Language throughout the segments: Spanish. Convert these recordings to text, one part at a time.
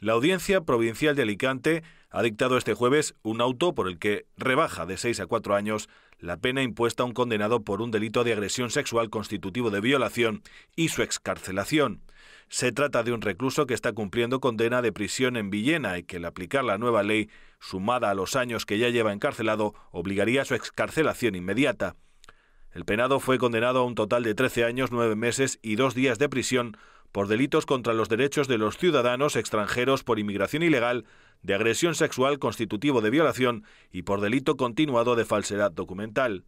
La Audiencia Provincial de Alicante ha dictado este jueves un auto por el que rebaja de 6 a 4 años la pena impuesta a un condenado por un delito de agresión sexual constitutivo de violación y su excarcelación. Se trata de un recluso que está cumpliendo condena de prisión en Villena y que al aplicar la nueva ley, sumada a los años que ya lleva encarcelado, obligaría a su excarcelación inmediata. El penado fue condenado a un total de 13 años, 9 meses y 2 días de prisión por delitos contra los derechos de los ciudadanos extranjeros por inmigración ilegal, de agresión sexual constitutivo de violación y por delito continuado de falsedad documental.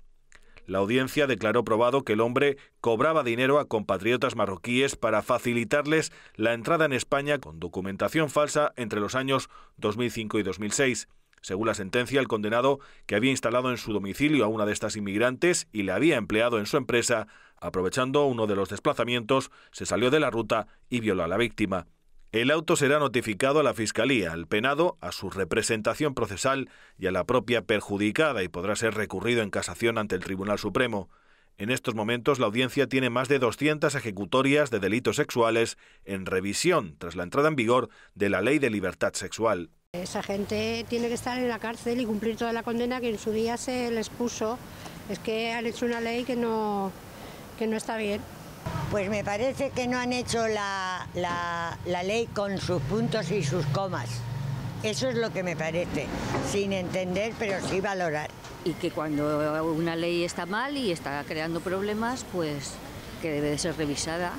La audiencia declaró probado que el hombre cobraba dinero a compatriotas marroquíes para facilitarles la entrada en España con documentación falsa entre los años 2005 y 2006. Según la sentencia, el condenado, que había instalado en su domicilio a una de estas inmigrantes y la había empleado en su empresa, Aprovechando uno de los desplazamientos, se salió de la ruta y violó a la víctima. El auto será notificado a la Fiscalía, al penado, a su representación procesal y a la propia perjudicada y podrá ser recurrido en casación ante el Tribunal Supremo. En estos momentos la audiencia tiene más de 200 ejecutorias de delitos sexuales en revisión tras la entrada en vigor de la Ley de Libertad Sexual. Esa gente tiene que estar en la cárcel y cumplir toda la condena que en su día se les puso. Es que han hecho una ley que no, que no está bien. Pues me parece que no han hecho la, la ley con sus puntos y sus comas. Eso es lo que me parece, sin entender pero sí valorar. Y que cuando una ley está mal y está creando problemas, pues que debe de ser revisada